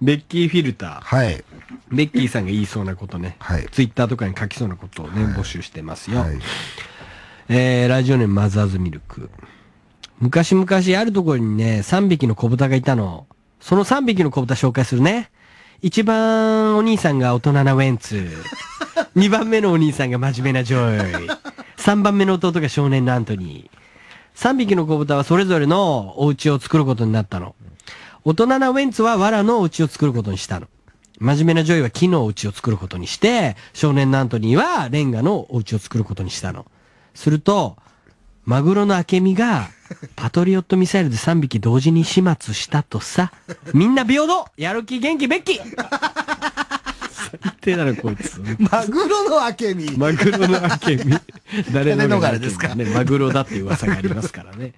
ベッキーフィルター。はい。ベッキーさんが言いそうなことね。はい。ツイッターとかに書きそうなことをね、はい、募集してますよ。はい。えー、ラジオネームマザーズミルク。昔々あるところにね、3匹の小豚がいたの。その3匹の小豚紹介するね。一番お兄さんが大人なウェンツ。二番目のお兄さんが真面目なジョイ。三番目の弟が少年のアントニー。三匹の小豚はそれぞれのお家を作ることになったの。大人なウェンツは藁のお家を作ることにしたの。真面目なジョイは木のお家を作ることにして、少年のアントニーはレンガのお家を作ることにしたの。すると、マグロのケミが、パトリオットミサイルで3匹同時に始末したとさ、みんな平等やる気元気べき最低だな、こいつ。マグロのケミ。マグロの明美。誰の誰れですか、ね。マグロだって噂がありますからね。